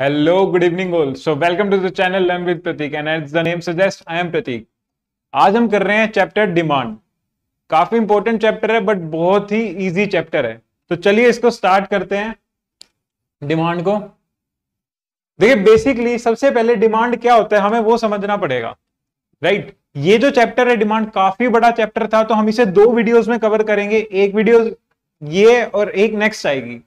Hello good evening all so welcome to the channel learn with Prateek and as the name suggests, I am आज हम कर रहे हैं chapter demand काफी important chapter है but बहुत ही इजी चैप्टर है तो चलिए इसको स्टार्ट करते हैं डिमांड को देखिए बेसिकली सबसे पहले डिमांड क्या होता है हमें वो समझना पड़ेगा राइट right? ये जो चैप्टर है डिमांड काफी बड़ा चैप्टर था तो हम इसे दो वीडियोस में कवर करेंगे एक वीडियो ये और एक नेक्स्ट आएगी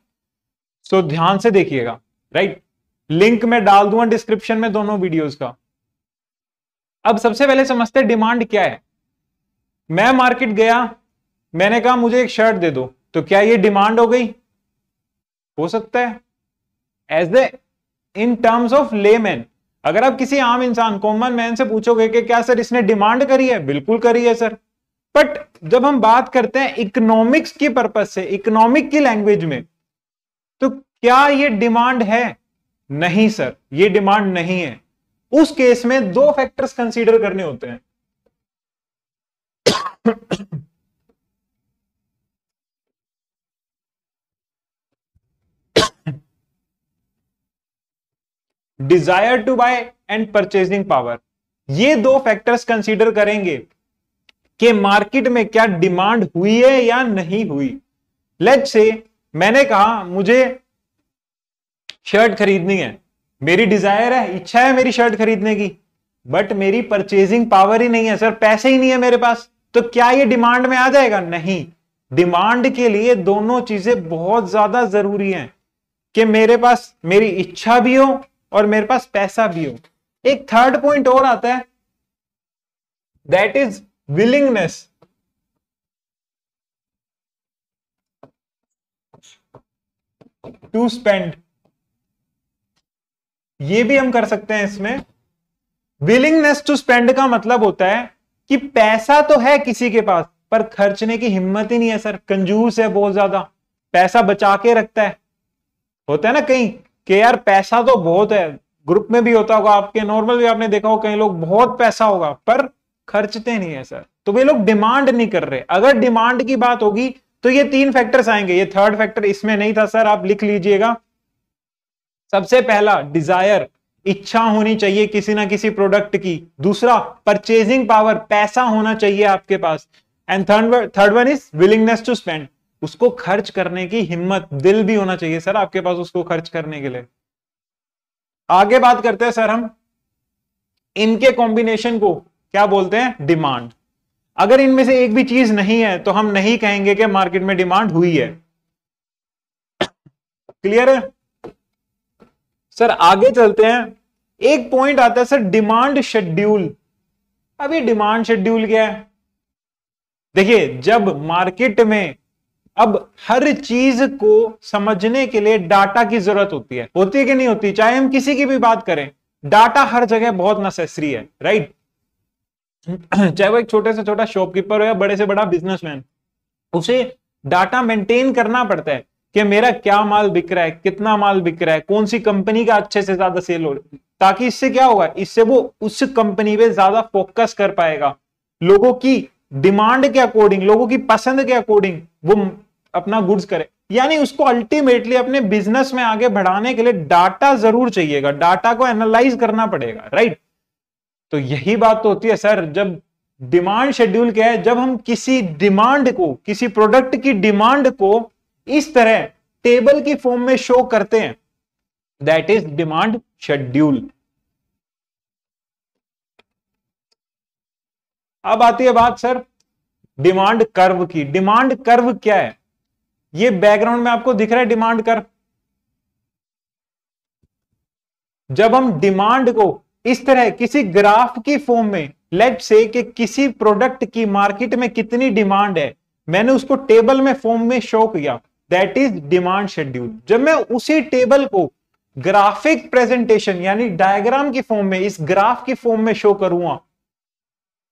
सो so, ध्यान से देखिएगा राइट right? लिंक में डाल दूंगा डिस्क्रिप्शन में दोनों वीडियोस का अब सबसे पहले समझते डिमांड क्या है मैं मार्केट गया मैंने कहा मुझे एक शर्ट दे दो तो क्या ये डिमांड हो गई हो सकता है as the in terms of layman अगर आप किसी आम इंसान कॉमन मैन से पूछोगे कि क्या सर इसने डिमांड करी है बिल्कुल करी है सर बट जब हम बात करते हैं इकोनॉमिक्स की पर्पज से इकोनॉमिक की लैंग्वेज में तो क्या ये डिमांड है नहीं सर ये डिमांड नहीं है उस केस में दो फैक्टर्स कंसीडर करने होते हैं desire to buy and purchasing power ये दो फैक्टर्स कंसीडर करेंगे कि मार्केट में क्या डिमांड हुई है या नहीं हुई लेट से मैंने कहा मुझे शर्ट खरीदनी है मेरी डिजायर है इच्छा है मेरी शर्ट खरीदने की बट मेरी परचेजिंग पावर ही नहीं है सर पैसे ही नहीं है मेरे पास तो क्या ये डिमांड में आ जाएगा नहीं डिमांड के लिए दोनों चीजें बहुत ज्यादा जरूरी हैं कि मेरे पास मेरी इच्छा भी हो और मेरे पास पैसा भी हो एक थर्ड पॉइंट और आता है that is willingness to spend ये भी हम कर सकते हैं इसमें विलिंगनेस टू स्पेंड का मतलब होता है कि पैसा तो है किसी के पास पर खर्चने की हिम्मत ही नहीं है सर कंजूस है बहुत ज्यादा पैसा बचा के रखता है होता है ना कहीं के यार पैसा तो बहुत है ग्रुप में भी होता होगा आपके नॉर्मल भी आपने देखा हो कई लोग बहुत पैसा होगा पर खर्चते नहीं है सर तो वे लोग डिमांड नहीं कर रहे अगर डिमांड की बात होगी तो ये तीन फैक्टर्स आएंगे ये थर्ड फैक्टर इसमें नहीं था सर आप लिख लीजिएगा सबसे पहला डिजायर इच्छा होनी चाहिए किसी ना किसी प्रोडक्ट की दूसरा परचेजिंग पावर पैसा होना चाहिए आपके पास and third third one is willingness to spend उसको खर्च करने की हिम्मत दिल भी होना चाहिए सर आपके पास उसको खर्च करने के लिए आगे बात करते हैं सर हम इनके कॉम्बिनेशन को क्या बोलते हैं डिमांड अगर इनमें से एक भी चीज नहीं है तो हम नहीं कहेंगे कि मार्केट में डिमांड हुई है क्लियर है सर आगे चलते हैं एक पॉइंट आता है सर डिमांड शेड्यूल अब ये डिमांड शेड्यूल क्या है देखिए जब मार्केट में अब हर चीज को समझने के लिए डाटा की जरूरत होती है होती है कि नहीं होती चाहे हम किसी की भी बात करें डाटा हर जगह बहुत नेसेसरी है राइट चाहे वो एक छोटे से छोटा शॉपकीपर हो या बड़े से बड़ा बिजनेसमैन उसे डाटा मेंटेन करना पड़ता है कि मेरा क्या माल बिक रहा है कितना माल बिक रहा है कौन सी कंपनी का अच्छे से ज्यादा सेल हो रहा है ताकि इससे क्या होगा इससे वो उस कंपनी पे ज्यादा फोकस कर पाएगा लोगों की डिमांड के अकॉर्डिंग लोगों की पसंद के अकॉर्डिंग वो अपना गुड्स करे यानी उसको अल्टीमेटली अपने बिजनेस में आगे बढ़ाने के लिए डाटा जरूर चाहिएगा डाटा को एनालाइज करना पड़ेगा राइट तो यही बात तो होती है सर जब डिमांड शेड्यूल क्या है जब हम किसी डिमांड को किसी प्रोडक्ट की डिमांड को इस तरह टेबल की फॉर्म में शो करते हैं दैट इज डिमांड शेड्यूल अब आती है बात सर डिमांड कर्व की डिमांड कर्व क्या है ये बैकग्राउंड में आपको दिख रहा है डिमांड कर्व जब हम डिमांड को इस तरह किसी ग्राफ की फॉर्म में लेट से कि किसी प्रोडक्ट की मार्केट में कितनी डिमांड है मैंने उसको टेबल में फॉर्म में शो किया दैट इज डिमांड शेड्यूल जब मैं उसी टेबल को ग्राफिक प्रेजेंटेशन यानी डायग्राम की फॉर्म में इस ग्राफ की फॉर्म में शो करूंगा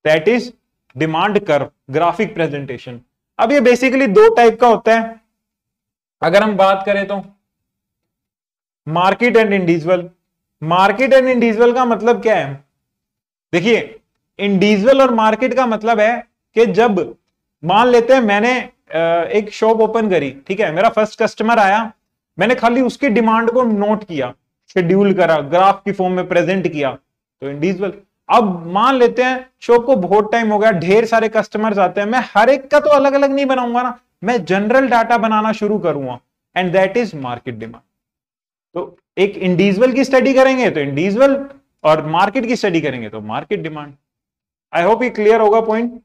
that is demand curve graphic presentation अब ये बेसिकली दो टाइप का होता है अगर हम बात करें तो market and individual market and individual का मतलब क्या है देखिए इंडिविजुअल और मार्केट का मतलब है कि जब मान लेते हैं मैंने एक शॉप ओपन करी ठीक है मेरा फर्स्ट कस्टमर आया मैंने खाली उसकी डिमांड को नोट किया शेड्यूल करा ग्राफ की फॉर्म में प्रेजेंट किया तो इंडिविजुअल अब मान लेते हैं शॉप को बहुत टाइम हो गया ढेर सारे कस्टमर्स आते हैं मैं हर एक का तो अलग अलग नहीं बनाऊंगा ना मैं जनरल डाटा बनाना शुरू करूंगा and that is market demand तो एक इंडिविजुअल की स्टडी करेंगे तो इंडिविजुअल और मार्केट की स्टडी करेंगे तो मार्केट डिमांड आई होप ये क्लियर होगा पॉइंट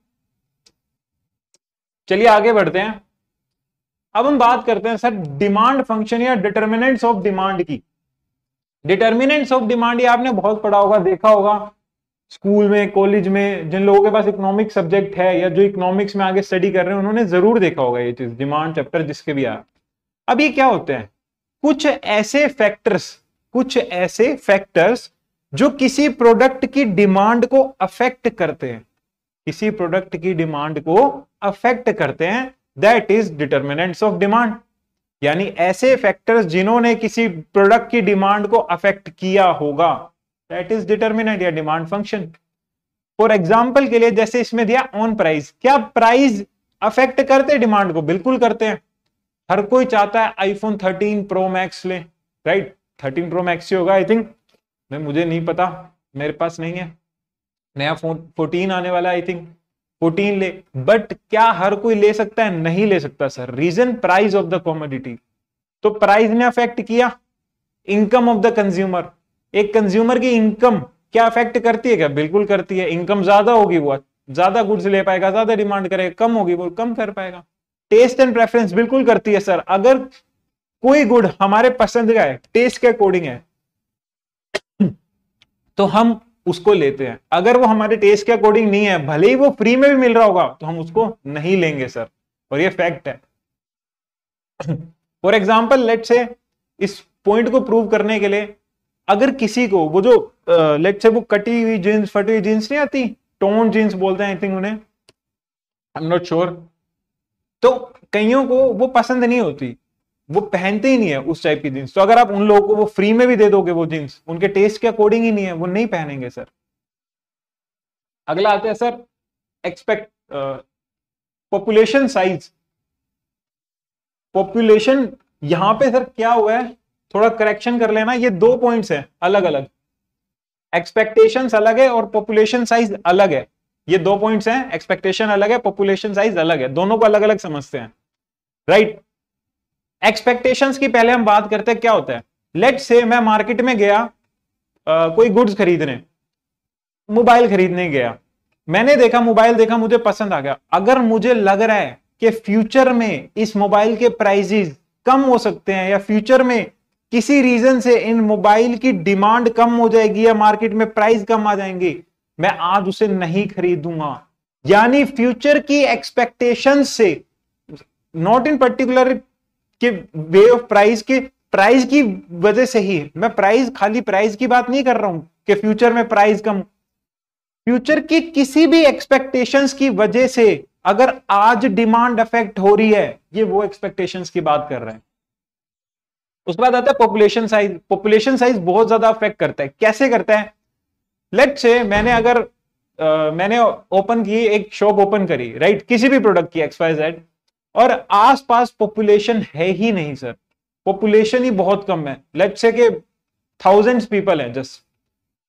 चलिए आगे बढ़ते हैं अब हम बात करते हैं सर डिमांड फंक्शन या डिटर्मिनेंट्स ऑफ डिमांड की डिटर्मिनेंट्स ऑफ डिमांड आपने बहुत पढ़ा होगा देखा होगा स्कूल में कॉलेज में जिन लोगों के पास इकोनॉमिक सब्जेक्ट है या जो इकोनॉमिक्स में आगे स्टडी कर रहे हैं उन्होंने जरूर देखा होगा ये चीज डिमांड चैप्टर जिसके भी आया अब ये क्या होते हैं कुछ ऐसे फैक्टर्स कुछ ऐसे फैक्टर्स जो किसी प्रोडक्ट की डिमांड को अफेक्ट करते हैं किसी प्रोडक्ट की डिमांड को अफेक्ट करते हैं that is determinants of demand यानी ऐसे फैक्टर्स जिन्होंने किसी प्रोडक्ट की डिमांड को अफेक्ट किया होगा दैट इज डिटर्मिनेंट या डिमांड फंक्शन फॉर एग्जाम्पल के लिए जैसे इसमें दिया ऑन प्राइस क्या प्राइस अफेक्ट करते डिमांड को बिल्कुल करते हैं हर कोई चाहता है आईफोन 13 प्रो मैक्स ले राइट right? 13 प्रो मैक्स ही होगा आई थिंक मैं मुझे नहीं पता मेरे पास नहीं है नया फोन फोर्टीन आने वाला आई थिंक फोर्टीन ले बट क्या हर कोई ले सकता है नहीं ले सकता sir reason price of the commodity तो प्राइस ने अफेक्ट किया इनकम ऑफ द कंज्यूमर एक कंज्यूमर की इनकम क्या अफेक्ट करती है क्या बिल्कुल करती है इनकम ज्यादा होगी वो ज्यादा गुड्स ले पाएगा ज्यादा डिमांड करेगा कम होगी वो कम कर पाएगा टेस्ट एंड प्रेफरेंस बिल्कुल करती है सर अगर कोई गुड हमारे पसंद का है टेस्ट के अकॉर्डिंग है तो हम उसको लेते हैं अगर वो हमारे टेस्ट के अकॉर्डिंग नहीं है भले ही वो फ्री में भी मिल रहा होगा तो हम उसको नहीं लेंगे सर और ये फैक्ट है फॉर एग्जाम्पल लेट से इस पॉइंट को प्रूव करने के लिए अगर किसी को वो जो लेट uh, से वो कटी हुई जींस फटी हुई जींस नहीं आती टोन जींस बोलते हैं आई थिंक उन्हें आई एम नॉट श्योर तो कईयों को वो पसंद नहीं होती वो पहनते ही नहीं है उस टाइप की जींस तो अगर आप उन लोगों को वो फ्री में भी दे दोगे वो जींस उनके टेस्ट के अकॉर्डिंग ही नहीं है वो नहीं पहनेंगे सर अगला आता है sir expect population size population यहां पे सर क्या हुआ है थोड़ा करेक्शन कर लेना ये दो पॉइंट्स हैं अलग अलग एक्सपेक्टेशन अलग है और पॉपुलेशन साइज अलग है ये दो पॉइंट्स हैं एक्सपेक्टेशन अलग है पॉपुलेशन साइज अलग है दोनों को अलग अलग समझते हैं राइट right? एक्सपेक्टेशंस की पहले हम बात करते हैं क्या होता है लेट से मैं मार्केट में गया आ, कोई गुड्स खरीदने मोबाइल खरीदने गया मैंने देखा मोबाइल देखा मुझे पसंद आ गया अगर मुझे लग रहा है कि फ्यूचर में इस मोबाइल के प्राइजेस कम हो सकते हैं या फ्यूचर में किसी रीजन से इन मोबाइल की डिमांड कम हो जाएगी या मार्केट में प्राइस कम आ जाएंगे मैं आज उसे नहीं खरीदूंगा यानी फ्यूचर की एक्सपेक्टेशन से नॉट इन पर्टिकुलर कि वे ऑफ प्राइस के प्राइस की वजह से ही मैं प्राइस खाली प्राइस की बात नहीं कर रहा हूं कि फ्यूचर में प्राइस कम फ्यूचर की किसी भी एक्सपेक्टेशंस की वजह से अगर आज डिमांड अफेक्ट हो रही है ये वो एक्सपेक्टेशंस की बात कर रहे हैं उसके बाद आता है पॉपुलेशन साइज पॉपुलेशन साइज बहुत ज्यादा अफेक्ट करता है कैसे करता है लेट से मैंने अगर आ, मैंने ओपन की एक शॉप ओपन करी राइट किसी भी प्रोडक्ट की एक्सपाइजेड और आसपास पॉपुलेशन है ही नहीं सर पॉपुलेशन ही बहुत कम है लेट से के थाउजेंड्स पीपल है जस्ट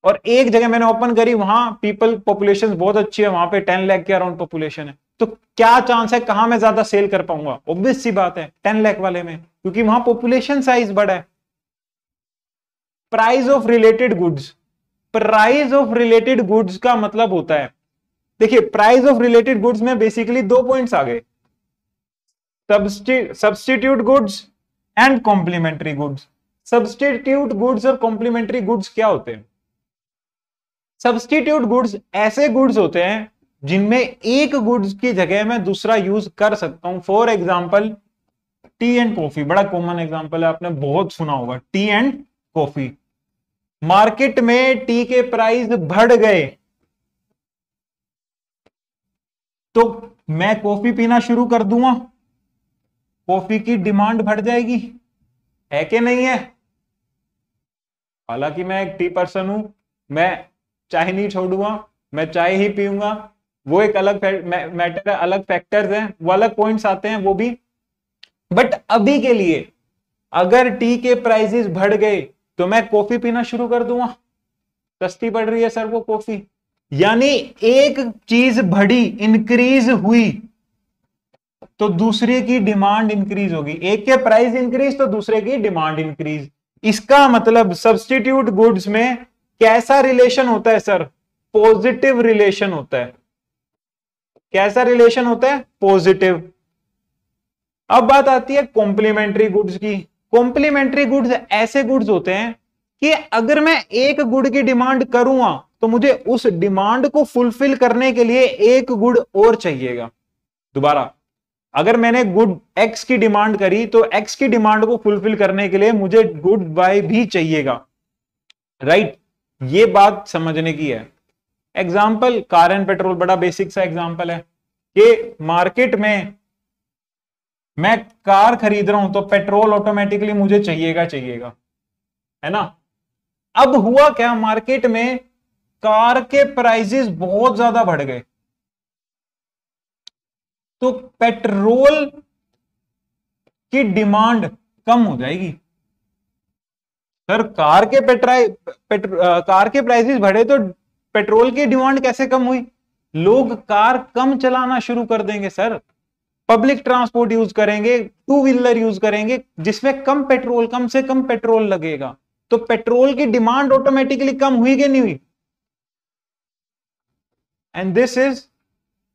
और एक जगह मैंने ओपन करी वहां पीपल पॉपुलेशन बहुत अच्छी है वहां पे टेन लैख के अराउंड पॉपुलेशन है तो क्या चांस है कहां मैं ज्यादा सेल कर पाऊंगा ऑब्वियस सी बात है टेन लैख वाले में क्योंकि वहां पॉपुलेशन साइज बड़ा है price of related goods price of related goods का मतलब होता है देखिए प्राइस ऑफ रिलेटेड गुड्स में बेसिकली दो पॉइंट्स आ गए substitute goods and complementary goods substitute goods और कॉम्प्लीमेंट्री गुड्स क्या होते हैं सब्सटीट्यूट गुड्स ऐसे गुड्स होते हैं जिनमें एक गुड्स की जगह मैं दूसरा यूज कर सकता हूं for example tea and coffee बड़ा कॉमन एग्जाम्पल है आपने बहुत सुना होगा टी एंड कॉफी मार्केट में टी के प्राइस बढ़ गए तो मैं कॉफी पीना शुरू कर दूंगा कॉफी की डिमांड बढ़ जाएगी है कि नहीं है हालांकि मैं एक टी पर्सन हूं मैं चाय नहीं छोड़ूंगा मैं चाय ही पीऊंगा वो एक अलग मैटर अलग फैक्टर्स हैं वो अलग पॉइंट्स आते हैं वो भी बट अभी के लिए अगर टी के प्राइसेस बढ़ गए तो मैं कॉफी पीना शुरू कर दूंगा सस्ती पड़ रही है सर वो कॉफी यानी एक चीज बढ़ी इंक्रीज हुई तो दूसरे की डिमांड इंक्रीज होगी एक के प्राइस इंक्रीज तो दूसरे की डिमांड इंक्रीज इसका मतलब सब्सटीट्यूट गुड्स में कैसा रिलेशन होता है सर पॉजिटिव रिलेशन होता है कैसा रिलेशन होता है पॉजिटिव अब बात आती है कॉम्प्लीमेंट्री गुड्स की कॉम्प्लीमेंट्री गुड्स ऐसे गुड्स होते हैं कि अगर मैं एक गुड की डिमांड करूंगा तो मुझे उस डिमांड को फुलफिल करने के लिए एक गुड और चाहिएगा दोबारा अगर मैंने गुड एक्स की डिमांड करी तो एक्स की डिमांड को फुलफिल करने के लिए मुझे गुड वाई भी चाहिएगा राइट right? ये बात समझने की है एग्जाम्पल कार एंड पेट्रोल बड़ा बेसिक सा एग्जाम्पल है कि मार्केट में मैं कार खरीद रहा हूं तो पेट्रोल ऑटोमेटिकली मुझे चाहिएगा चाहिएगा है ना अब हुआ क्या मार्केट में कार के प्राइजेस बहुत ज्यादा बढ़ गए तो पेट्रोल की डिमांड कम हो जाएगी सर कार के पेट्राई पेट्र, कार के प्राइसेस बढ़े तो पेट्रोल की डिमांड कैसे कम हुई लोग कार कम चलाना शुरू कर देंगे सर पब्लिक ट्रांसपोर्ट यूज करेंगे टू व्हीलर यूज करेंगे जिसमें कम पेट्रोल कम से कम पेट्रोल लगेगा तो पेट्रोल की डिमांड ऑटोमेटिकली कम हुई कि नहीं हुई and this is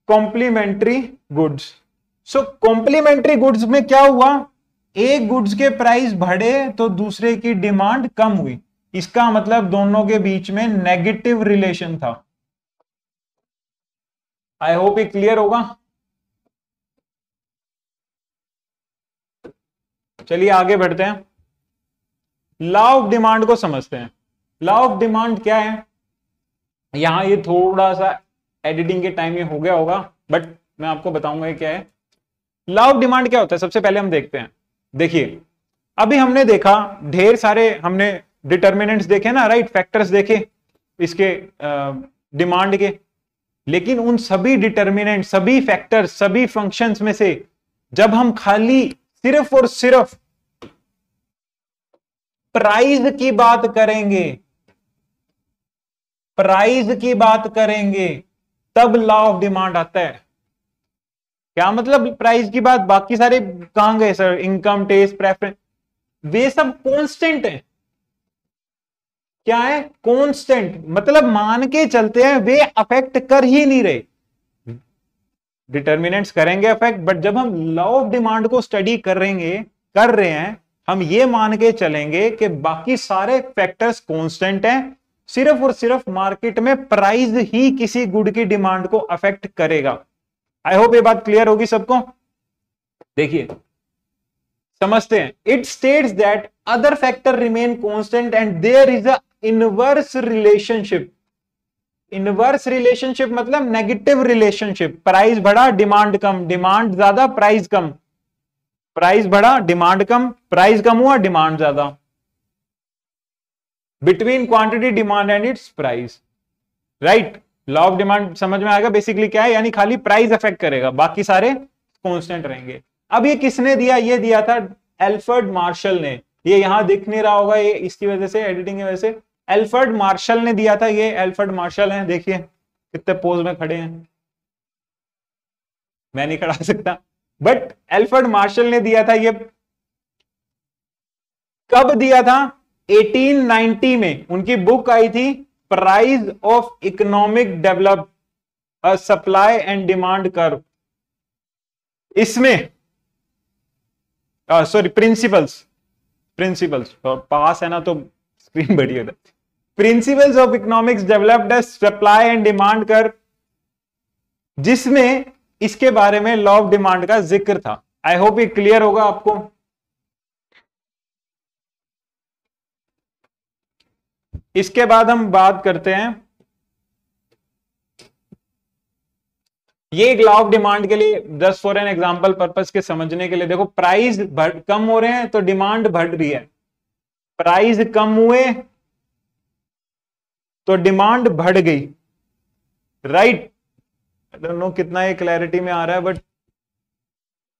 complementary goods so complementary goods में क्या हुआ एक गुड्स के प्राइस बढ़े तो दूसरे की डिमांड कम हुई इसका मतलब दोनों के बीच में नेगेटिव रिलेशन था आई होप ये क्लियर होगा चलिए आगे बढ़ते हैं लॉ ऑफ डिमांड को समझते हैं लॉ ऑफ डिमांड क्या है यहां ये थोड़ा सा एडिटिंग के टाइम ये हो गया होगा बट मैं आपको बताऊंगा क्या है लॉ ऑफ डिमांड क्या होता है सबसे पहले हम देखते हैं देखिए अभी हमने देखा ढेर सारे हमने डिटर्मिनेंट्स देखे ना राइट फैक्टर्स देखे इसके डिमांड के लेकिन उन सभी डिटर्मिनेंट सभी फैक्टर्स सभी फंक्शंस में से जब हम खाली सिर्फ और सिर्फ प्राइस की बात करेंगे प्राइस की बात करेंगे तब लॉ ऑफ डिमांड आता है क्या मतलब प्राइस की बात बाकी सारे कहां गए सर इनकम टेस्ट प्रेफरेंस वे सब कॉन्स्टेंट है क्या है कॉन्स्टेंट मतलब मान के चलते हैं वे अफेक्ट कर ही नहीं रहे डिटर्मिनेंट्स करेंगे अफेक्ट बट जब हम लॉ ऑफ डिमांड को स्टडी करेंगे कर रहे हैं हम ये मान के चलेंगे कि बाकी सारे फैक्टर्स कॉन्स्टेंट हैं सिर्फ और सिर्फ मार्केट में प्राइस ही किसी गुड की डिमांड को अफेक्ट करेगा आई होप ये बात क्लियर होगी सबको देखिए समझते हैं it states that other factor remain constant and there is a inverse relationship inverse relationship मतलब नेगेटिव रिलेशनशिप प्राइस बढ़ा डिमांड कम डिमांड ज्यादा प्राइस कम प्राइस बढ़ा डिमांड कम प्राइस कम हुआ डिमांड ज्यादा between quantity demand and its price right law of demand समझ में आएगा बेसिकली क्या है यानी खाली प्राइस अफेक्ट करेगा बाकी सारे कॉन्स्टेंट रहेंगे अब ये किसने दिया ये दिया था एल्फर्ड मार्शल ने ये यहां दिख नहीं रहा होगा ये इसकी वजह से एडिटिंग की वजह से एल्फर्ड मार्शल ने दिया था ये एल्फर्ड मार्शल है देखिए कितने पोज में खड़े हैं मैं नहीं खड़ा सकता बट एल्फर्ड मार्शल ने दिया था ये कब दिया था 1890 में उनकी बुक आई थी price of economic develop supply and demand curve इसमें सॉरी प्रिंसिपल्स प्रिंसिपल्स पास है ना तो स्क्रीन बढ़िया हो principles of economics developed supply and demand curve जिसमें इसके बारे में लॉ ऑफ डिमांड का जिक्र था आई होप ये क्लियर होगा आपको इसके बाद हम बात करते हैं ये एक लॉ ऑफ डिमांड के लिए just for an example purpose के समझने के लिए देखो प्राइस कम हो रहे हैं तो डिमांड बढ़ रही है प्राइस कम हुए तो डिमांड बढ़ गई राइट डोंट नो कितना ये क्लैरिटी में आ रहा है बट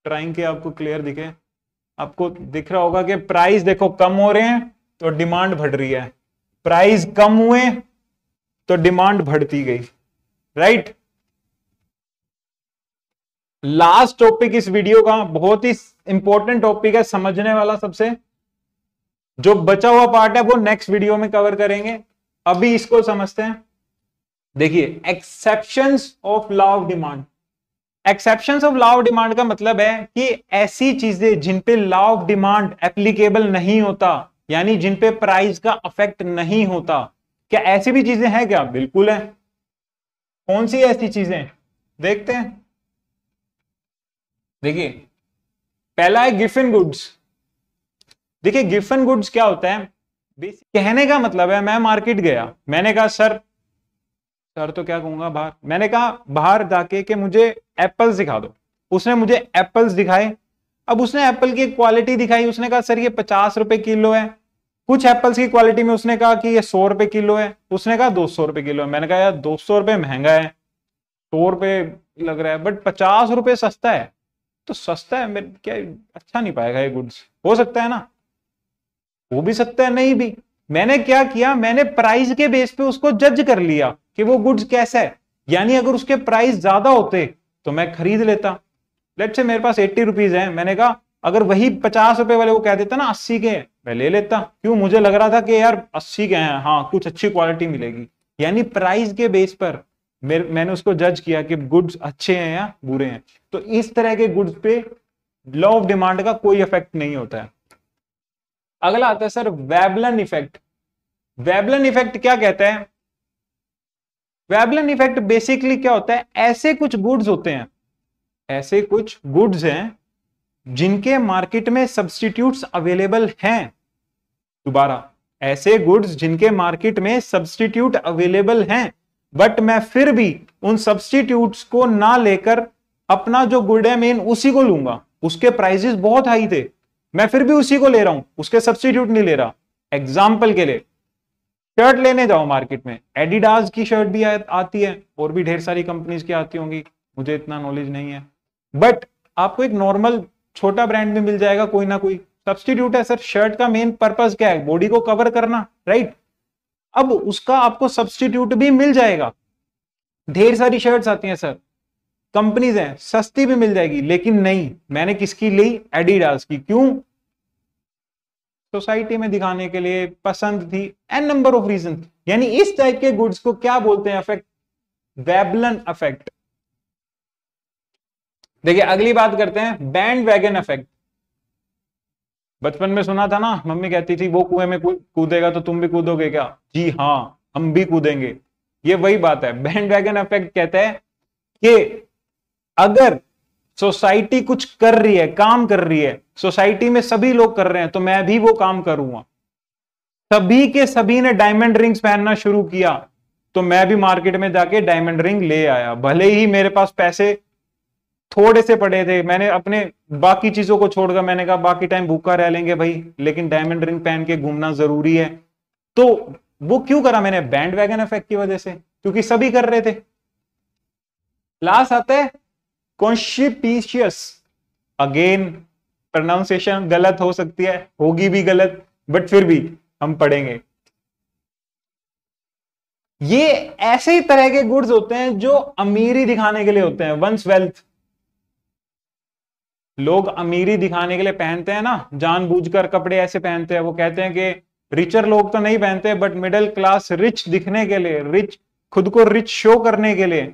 ट्राइंग के आपको क्लियर दिखे आपको दिख रहा होगा कि प्राइस देखो कम हो रहे हैं तो डिमांड बढ़ रही है प्राइस कम हुए तो डिमांड बढ़ती गई राइट लास्ट टॉपिक इस वीडियो का बहुत ही इंपॉर्टेंट टॉपिक है समझने वाला सबसे जो बचा हुआ पार्ट है वो नेक्स्ट वीडियो में कवर करेंगे अभी इसको समझते हैं देखिए exception of law of demand exception of law of demand का मतलब है कि ऐसी चीजें जिन पे लॉ ऑफ डिमांड एप्लीकेबल नहीं होता यानी जिन पे प्राइस का अफेक्ट नहीं होता क्या ऐसी भी चीजें हैं क्या बिल्कुल है कौन सी ऐसी चीजें देखते हैं देखिए पहला है गिफिन गुड्स देखिए गिफन गुड्स क्या होता है कहने का मतलब है मैं मार्केट गया मैंने कहा सर सर तो क्या कहूंगा बाहर मैंने कहा बाहर जाके मुझे एप्पल्स दिखा दो उसने मुझे एप्पल्स दिखाए अब उसने एप्पल की क्वालिटी दिखाई उसने कहा सर ये पचास रुपए किलो है कुछ एप्पल्स की क्वालिटी में उसने कहा कि ये सौ रुपए किलो है उसने कहा दो सौ रुपए किलो है मैंने कहा यार दो सौ रुपए महंगा है सौ रुपए लग रहा है बट पचास रुपए सस्ता है तो सस्ता है मेरे क्या अच्छा नहीं पाएगा ये गुड्स हो सकता है ना हो भी सकता है नहीं भी मैंने क्या किया मैंने प्राइस के बेस पे उसको जज कर लिया कि वो गुड्स कैसा है यानी अगर उसके प्राइस ज्यादा होते तो मैं खरीद लेता लेट से मेरे पास एट्टी रुपीज है मैंने कहा अगर वही पचास रुपए वाले वो कह देता ना अस्सी के मैं ले लेता क्यों मुझे लग रहा था कि यार अस्सी के हैं हाँ कुछ अच्छी क्वालिटी मिलेगी यानी प्राइस के बेस पर मैंने उसको जज किया कि गुड्स अच्छे हैं या बुरे हैं तो इस तरह के गुड्स पे लॉ ऑफ डिमांड का कोई इफेक्ट नहीं होता है अगला आता है sir Veblen effect Veblen effect क्या कहता है वेबलन इफेक्ट बेसिकली क्या होता है ऐसे कुछ गुड्स होते हैं ऐसे कुछ गुड्स हैं जिनके मार्केट में सब्सटीट्यूट अवेलेबल हैं दोबारा ऐसे गुड्स जिनके मार्केट में सब्सटीट्यूट अवेलेबल हैं बट मैं फिर भी उन सब्सटीट्यूट को ना लेकर अपना जो गुड है मेन उसी को लूंगा उसके प्राइजेस बहुत हाई थे मैं फिर भी उसी को ले रहा हूं उसके सब्सटीट्यूट नहीं ले रहा एग्जाम्पल के लिए शर्ट लेने जाओ मार्केट में एडिडास की शर्ट भी आती है और भी ढेर सारी कंपनीज की आती होंगी मुझे इतना नॉलेज नहीं है बट आपको एक नॉर्मल छोटा ब्रांड में मिल जाएगा कोई ना कोई सब्सटीट्यूट है सर शर्ट का मेन पर्पज क्या है बॉडी को कवर करना राइट अब उसका आपको सब्सटीट्यूट भी मिल जाएगा ढेर सारी शर्ट्स आती हैं सर कंपनीज हैं सस्ती भी मिल जाएगी लेकिन नहीं मैंने किसकी ली एडिडास की क्यों सोसाइटी में दिखाने के लिए पसंद थी एन नंबर ऑफ रीजन यानी इस टाइप के गुड्स को क्या बोलते हैं अफेक्ट वेबलन अफेक्ट देखिए अगली बात करते हैं बैंड वैगन इफेक्ट बचपन में सुना था ना मम्मी कहती थी वो कुएं में कूदेगा तो तुम भी कूदोगे क्या जी हाँ हम भी कूदेंगे ये वही बात है बैंड वैगन इफेक्ट कहते हैं कि अगर सोसाइटी कुछ कर रही है काम कर रही है सोसाइटी में सभी लोग कर रहे हैं तो मैं भी वो काम करूंगा सभी के सभी ने डायमंड रिंग्स पहनना शुरू किया तो मैं भी मार्केट में जाके डायमंड रिंग ले आया भले ही मेरे पास पैसे थोड़े से पड़े थे मैंने अपने बाकी चीजों को छोड़कर मैंने कहा बाकी टाइम भूखा रह लेंगे भाई लेकिन डायमंड रिंग पहन के घूमना जरूरी है तो वो क्यों करा मैंने बैंड वैगन इफेक्ट की वजह से क्योंकि सभी कर रहे थे लास्ट आता है कॉन्शिपीशियस अगेन प्रोनाउंसिएशन गलत हो सकती है होगी भी गलत बट फिर भी हम पढ़ेंगे ये ऐसे ही तरह के गुड्स होते हैं जो अमीरी दिखाने के लिए होते हैं वंस वेल्थ लोग अमीरी दिखाने के लिए पहनते हैं ना जानबूझकर कपड़े ऐसे पहनते हैं वो कहते हैं कि रिचर लोग तो नहीं पहनते बट मिडिल क्लास रिच दिखने के लिए रिच खुद को रिच शो करने के लिए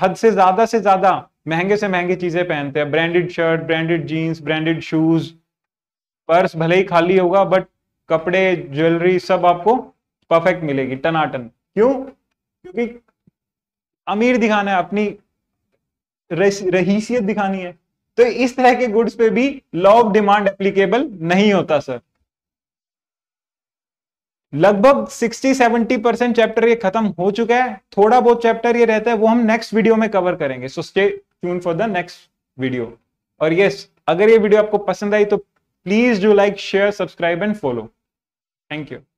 हद से ज्यादा से ज्यादा महंगे से महंगी चीजें पहनते हैं branded shirt branded jeans branded shoes purse भले ही खाली होगा बट कपड़े ज्वेलरी सब आपको परफेक्ट मिलेगी टनाटन क्यों क्योंकि अमीर दिखाना है अपनी रहीसियत दिखानी है तो इस तरह के गुड्स पे भी लॉ ऑफ डिमांड एप्लीकेबल नहीं होता सर लगभग 60-70 परसेंट चैप्टर ये खत्म हो चुका है थोड़ा बहुत चैप्टर ये रहता है वो हम नेक्स्ट वीडियो में कवर करेंगे so stay tune for the next video और यस अगर ये वीडियो आपको पसंद आई तो please do like share subscribe and follow thank you